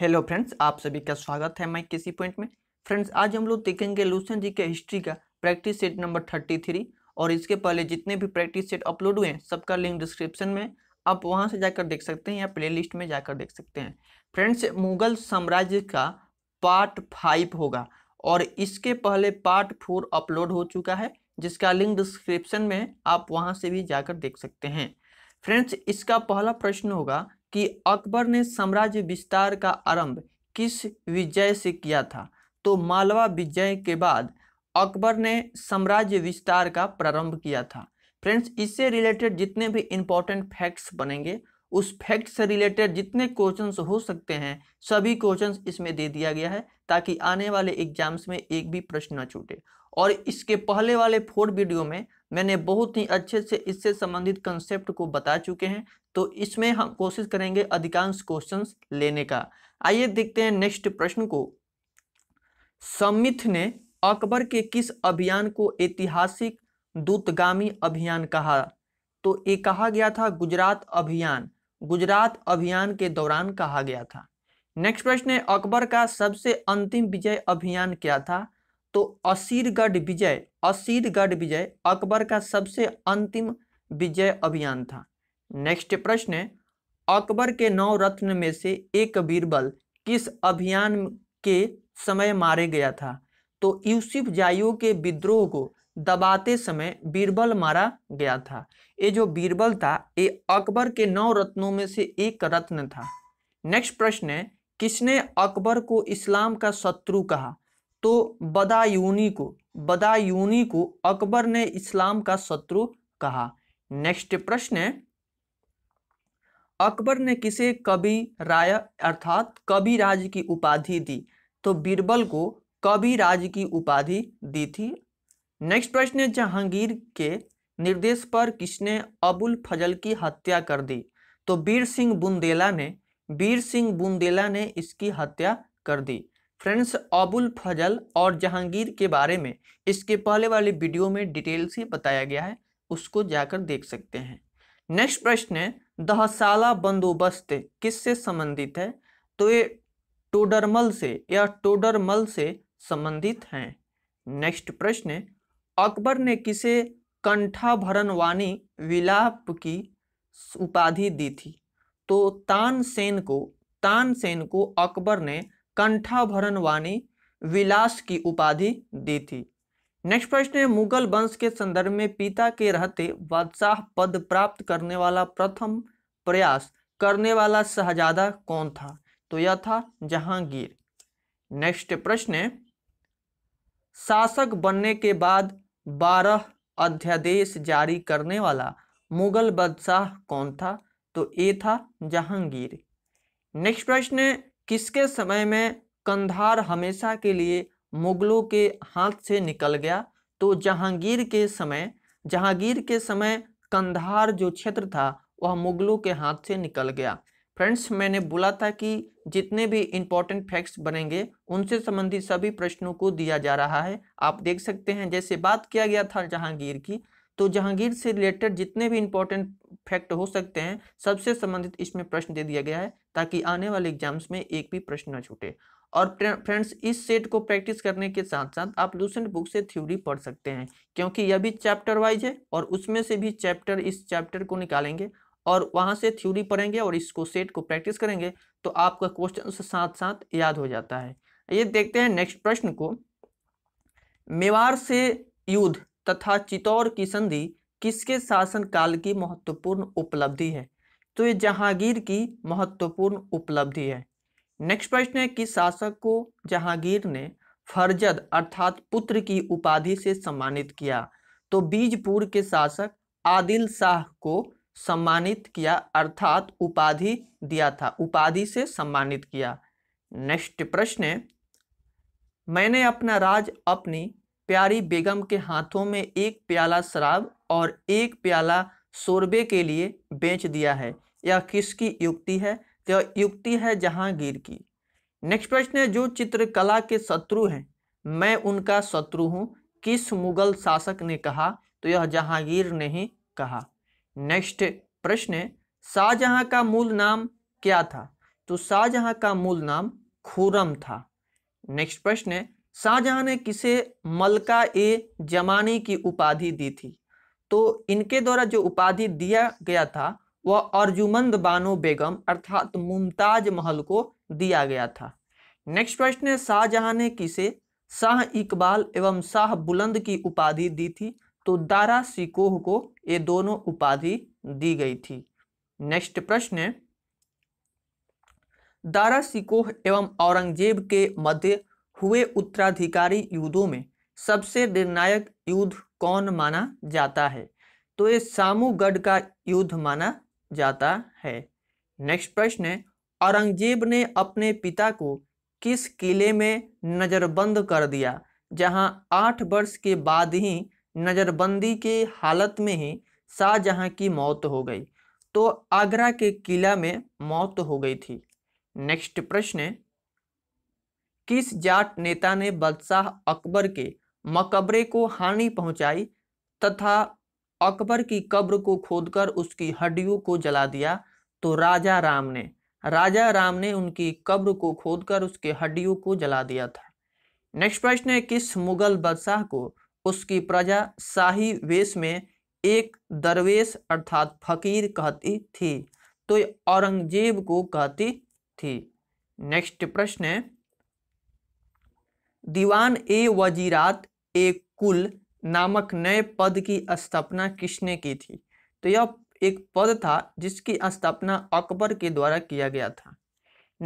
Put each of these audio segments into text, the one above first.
hello friends आप सभी का स्वागत है मैं किसी पॉइंट में फ्रेंड्स आज हम लोग देखेंगे लूसन जी के हिस्ट्री का practice set number thirty three और इसके पहले जितने भी प्रैक्टिस सेट अपलोड हुए हैं सबका लिंक डिस्क्रिप्शन में आप वहां से जाकर देख सकते हैं या प्लेलिस्ट में जाकर देख सकते हैं फ्रेंड्स मुगल साम्राज्य का पार्ट फाइव होगा और इसके पहले पार्ट फोर अपलोड हो चुका है जिसका लिंक डिस्क्रिप्शन में आप वहाँ से भी जाकर देख सकते हैं फ्रेंड्स इसका पहला प्रश्न होगा कि अकबर ने साम्राज्य विस्तार का आरंभ किस विजय से किया था तो मालवा विजय के बाद अकबर ने साम्राज्य विस्तार का प्रारंभ किया था फ्रेंड्स इससे रिलेटेड जितने भी इंपॉर्टेंट फैक्ट्स बनेंगे उस फैक्ट से रिलेटेड जितने क्वेश्चंस हो सकते हैं सभी क्वेश्चंस इसमें दे दिया गया है ताकि आने वाले एग्जाम्स में एक भी प्रश्न न छूटे और इसके पहले वाले फोर वीडियो में मैंने बहुत ही अच्छे से इससे संबंधित कंसेप्ट को बता चुके हैं तो इसमें हम कोशिश करेंगे अधिकांश क्वेश्चन लेने का आइए देखते हैं नेक्स्ट प्रश्न को समिथ ने अकबर के किस अभियान को ऐतिहासिक दूतगामी अभियान कहा तो ये कहा गया था गुजरात अभियान गुजरात अभियान के दौरान कहा गया था नेक्स्ट प्रश्न है अकबर का सबसे अंतिम विजय अभियान क्या था तो असीरगढ़ विजय असीरगढ़ विजय अकबर का सबसे अंतिम विजय अभियान था नेक्स्ट प्रश्न है अकबर के नौ रत्न में से एक बीरबल किस अभियान के समय मारे गया था तो यूसुफ जायो के विद्रोह को दबाते समय बीरबल मारा गया था ये जो बीरबल था ये अकबर के नौ रत्नों में से एक रत्न था नेक्स्ट प्रश्न है किसने अकबर को इस्लाम का शत्रु कहा तो बदायूनी को बदायूनी को अकबर ने इस्लाम का शत्रु कहा नेक्स्ट प्रश्न है अकबर ने किसे कवि राय अर्थात कवि राज की उपाधि दी तो बीरबल को कवि राज की उपाधि दी थी नेक्स्ट प्रश्न है जहांगीर के निर्देश पर किसने अबुल फजल की हत्या कर दी तो वीर सिंह बुंदेला ने वीर सिंह बुंदेला ने इसकी हत्या कर दी फ्रेंड्स अबुल फजल और जहांगीर के बारे में इसके पहले वाले वीडियो में डिटेल से बताया गया है उसको जाकर देख सकते हैं नेक्स्ट प्रश्न है दहसाला बंदोबस्त किससे संबंधित है तो ये टोडरमल से या टोडरमल से संबंधित हैं नेक्स्ट प्रश्न अकबर ने किसे कंठा भरन वाणी विलाप की उपाधि दी थी तो तानसेन को तानसेन को अकबर ने कंठा भरन वाणी विलास की उपाधि दी थी नेक्स्ट प्रश्न है मुगल वंश के संदर्भ में पिता के रहते बादशाह पद प्राप्त करने वाला प्रथम प्रयास करने वाला शहजादा कौन था तो यह था जहांगीर नेक्स्ट प्रश्न है शासक बनने के बाद बारह अध्यादेश जारी करने वाला मुगल बादशाह कौन था तो ए था जहांगीर नेक्स्ट प्रश्न किसके समय में कंधार हमेशा के लिए मुगलों के हाथ से निकल गया तो जहांगीर के समय जहांगीर के समय कंधार जो क्षेत्र था वह मुगलों के हाथ से निकल गया फ्रेंड्स मैंने बोला था कि जितने भी इम्पोर्टेंट फैक्ट्स बनेंगे उनसे संबंधित सभी प्रश्नों को दिया जा रहा है आप देख सकते हैं जैसे बात किया गया था जहांगीर की तो जहांगीर से रिलेटेड जितने भी इंपॉर्टेंट फैक्ट हो सकते हैं सबसे संबंधित इसमें प्रश्न दे दिया गया है ताकि आने वाले एग्जाम्स में एक भी प्रश्न न छूटे और फ्रेंड्स इस सेट को प्रैक्टिस करने के साथ साथ आप लूसेंट बुक से थ्योरी पढ़ सकते हैं क्योंकि यह भी चैप्टर वाइज है और उसमें से भी चैप्टर इस चैप्टर को निकालेंगे और वहाँ से थ्योरी पढ़ेंगे और इसको सेट को प्रैक्टिस करेंगे तो आपका क्वेश्चन साथ साथ याद हो जाता है ये देखते हैं नेक्स्ट प्रश्न को मेवाड़ से युद्ध तथा चित्तौर की संधि किसके शासनकाल की महत्वपूर्ण उपलब्धि है तो ये जहांगीर की महत्वपूर्ण उपलब्धि है नेक्स्ट प्रश्न है कि शासक को जहांगीर ने फरजद अर्थात पुत्र की उपाधि से सम्मानित किया तो बीजपुर के शासक आदिल शाह को सम्मानित किया अर्थात उपाधि दिया था उपाधि से सम्मानित किया नेक्स्ट प्रश्न मैंने अपना राज अपनी प्यारी बेगम के हाथों में एक प्याला शराब और एक प्याला शोरबे के लिए बेच दिया है यह किसकी युक्ति है तो यह युक्ति है जहांगीर की नेक्स्ट प्रश्न है जो चित्रकला के शत्रु हैं मैं उनका शत्रु हूं किस मुगल शासक ने कहा तो यह जहांगीर ने ही कहा नेक्स्ट प्रश्न है शाहजहां का मूल नाम क्या था तो शाहजहां का मूल नाम खुरम था नेक्स्ट प्रश्न है शाहजहां ने किसे मलका ए जमानी की उपाधि दी थी तो इनके द्वारा जो उपाधि दिया गया था वह अर्जुमंद बानो बेगम अर्थात मुमताज महल को दिया गया था नेक्स्ट प्रश्न है शाहजहां ने किसे शाह इकबाल एवं शाह बुलंद की उपाधि दी थी तो दारा सिकोह को ये दोनों उपाधि दी गई थी नेक्स्ट प्रश्न दारा सिकोह एवं औरंगजेब के मध्य हुए उत्तराधिकारी युद्धों में सबसे निर्णायक युद्ध कौन माना जाता है तो ये सामूगढ़ का युद्ध माना जाता है नेक्स्ट प्रश्न है औरंगजेब ने अपने पिता को किस किले में नज़रबंद कर दिया जहां आठ वर्ष के बाद ही नज़रबंदी के हालत में ही शाहजहाँ की मौत हो गई तो आगरा के किला में मौत हो गई थी नेक्स्ट प्रश्न किस जाट नेता ने बादशाह अकबर के मकबरे को हानि पहुंचाई तथा अकबर की कब्र को खोदकर उसकी हड्डियों को जला दिया तो राजा राम ने राजा राम ने उनकी कब्र को खोदकर उसके हड्डियों को जला दिया था नेक्स्ट प्रश्न है किस मुगल बादशाह को उसकी प्रजा शाही वेश में एक दरवेश अर्थात फकीर कहती थी तो औरंगजेब को कहती थी नेक्स्ट प्रश्न है दीवान ए वजीरात ए कुल नामक नए पद की स्थापना किसने की थी तो यह एक पद था जिसकी स्थापना अकबर के द्वारा किया गया था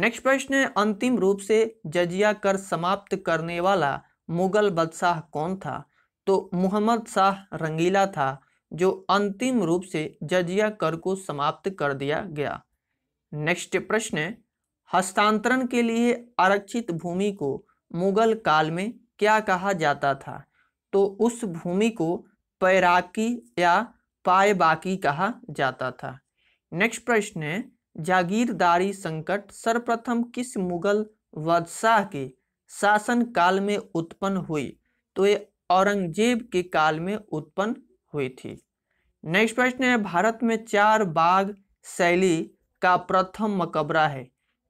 नेक्स्ट प्रश्न है अंतिम रूप से जजिया कर समाप्त करने वाला मुगल बादशाह कौन था तो मोहम्मद शाह रंगीला था जो अंतिम रूप से जजिया कर को समाप्त कर दिया गया नेक्स्ट प्रश्न हस्तांतरण के लिए आरक्षित भूमि को मुगल काल में क्या कहा जाता था तो उस भूमि को पैराकी या पायबाकी कहा जाता था नेक्स्ट प्रश्न है जागीरदारी संकट सर्वप्रथम किस मुगल बादशाह के शासन काल में उत्पन्न हुई तो ये औरंगजेब के काल में उत्पन्न हुई थी नेक्स्ट प्रश्न है भारत में चार बाग शैली का प्रथम मकबरा है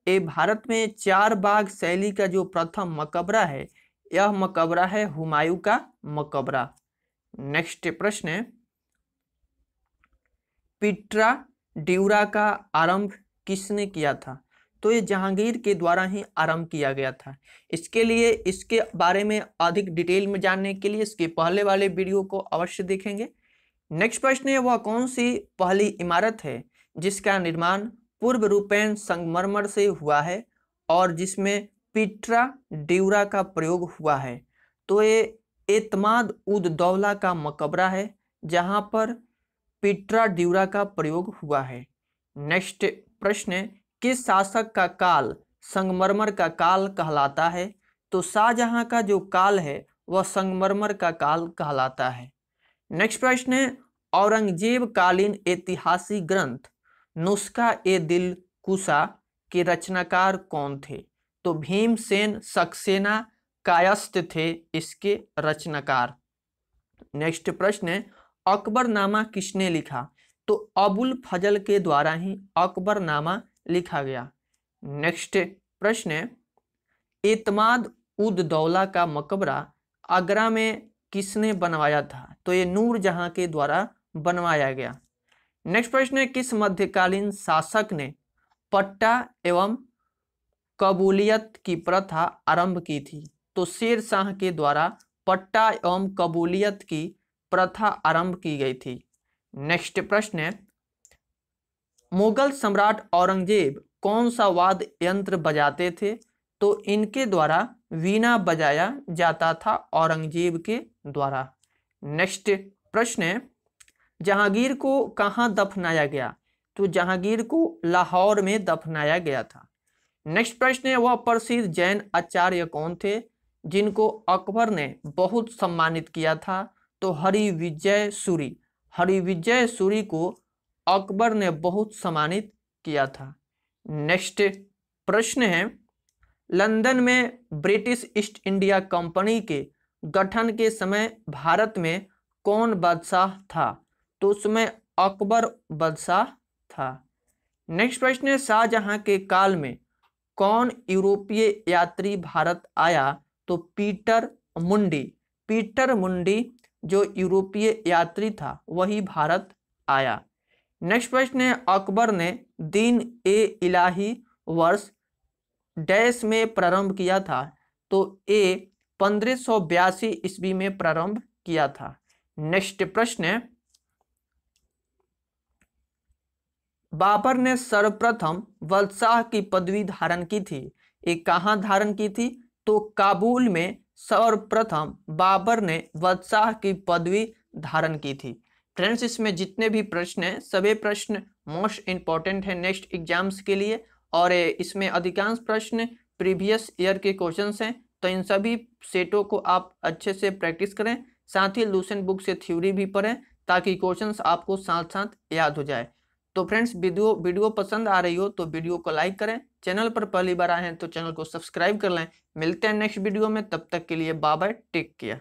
ये भारत में चार बाग शैली का जो प्रथम मकबरा है यह मकबरा है हुमायूं का मकबरा नेक्स्ट प्रश्न है पिट्रा ड्यूरा का आरंभ किसने किया था तो ये जहांगीर के द्वारा ही आरंभ किया गया था इसके लिए इसके बारे में अधिक डिटेल में जानने के लिए इसके पहले वाले वीडियो को अवश्य देखेंगे नेक्स्ट प्रश्न है वह कौन सी पहली इमारत है जिसका निर्माण पूर्व रूपेण संगमरमर से हुआ है और जिसमें पिट्रा ड्यूरा का प्रयोग हुआ है तो ये एतमाद उद दौला का मकबरा है जहाँ पर पिट्रा ड्यूरा का प्रयोग हुआ है नेक्स्ट प्रश्न किस शासक का काल संगमरमर का काल कहलाता है तो शाहजहां का जो काल है वह संगमरमर का काल कहलाता है नेक्स्ट प्रश्न है औरंगजेब कालीन ऐतिहासिक ग्रंथ नुस्खा ए दिल कुशा के रचनाकार कौन थे तो भीमसेन सक्सेना कायस्थ थे इसके रचनाकार नेक्स्ट प्रश्न है अकबरनामा किसने लिखा तो अबुल फजल के द्वारा ही अकबरनामा लिखा गया नेक्स्ट प्रश्न है एतमाद उद दौला का मकबरा आगरा में किसने बनवाया था तो ये नूर जहां के द्वारा बनवाया गया नेक्स्ट प्रश्न है किस मध्यकालीन शासक ने पट्टा एवं कबूलियत की प्रथा आरंभ की थी तो शेर शाह के द्वारा पट्टा एवं कबूलियत की प्रथा आरंभ की गई थी नेक्स्ट प्रश्न है मुगल सम्राट औरंगजेब कौन सा वाद यंत्र बजाते थे तो इनके द्वारा वीणा बजाया जाता था औरंगजेब के द्वारा नेक्स्ट प्रश्न है जहांगीर को कहाँ दफनाया गया तो जहांगीर को लाहौर में दफनाया गया था नेक्स्ट प्रश्न है वह प्रसिद्ध जैन आचार्य कौन थे जिनको अकबर ने बहुत सम्मानित किया था तो विजय सूरी विजय सूरी को अकबर ने बहुत सम्मानित किया था नेक्स्ट प्रश्न है लंदन में ब्रिटिश ईस्ट इंडिया कंपनी के गठन के समय भारत में कौन बादशाह था तो उसमें अकबर बादशाह था नेक्स्ट प्रश्न है शाहजहां के काल में कौन यूरोपीय यात्री भारत आया तो पीटर मुंडी पीटर मुंडी जो यूरोपीय यात्री था वही भारत आया नेक्स्ट प्रश्न है अकबर ने दीन ए इलाही वर्ष डैश में प्रारंभ किया था तो ए पंद्रह सौ बयासी ईस्वी में प्रारंभ किया था नेक्स्ट प्रश्न है बाबर ने सर्वप्रथम वलशाह की पदवी धारण की थी ये कहाँ धारण की थी तो काबुल में सर्वप्रथम बाबर ने वलशाह की पदवी धारण की थी फ्रेंड्स इसमें जितने भी प्रश्न हैं सभी प्रश्न मोस्ट इम्पॉर्टेंट है नेक्स्ट एग्जाम्स के लिए और इसमें अधिकांश प्रश्न प्रीवियस ईयर के क्वेश्चन हैं तो इन सभी सेटों को आप अच्छे से प्रैक्टिस करें साथ ही लूसन बुक से थ्योरी भी पढ़ें ताकि क्वेश्चन आपको साथ साथ याद हो जाए तो फ्रेंड्स वीडियो वीडियो पसंद आ रही हो तो वीडियो को लाइक करें चैनल पर पहली बार आए हैं तो चैनल को सब्सक्राइब कर लें मिलते हैं नेक्स्ट वीडियो में तब तक के लिए बाय टेक केयर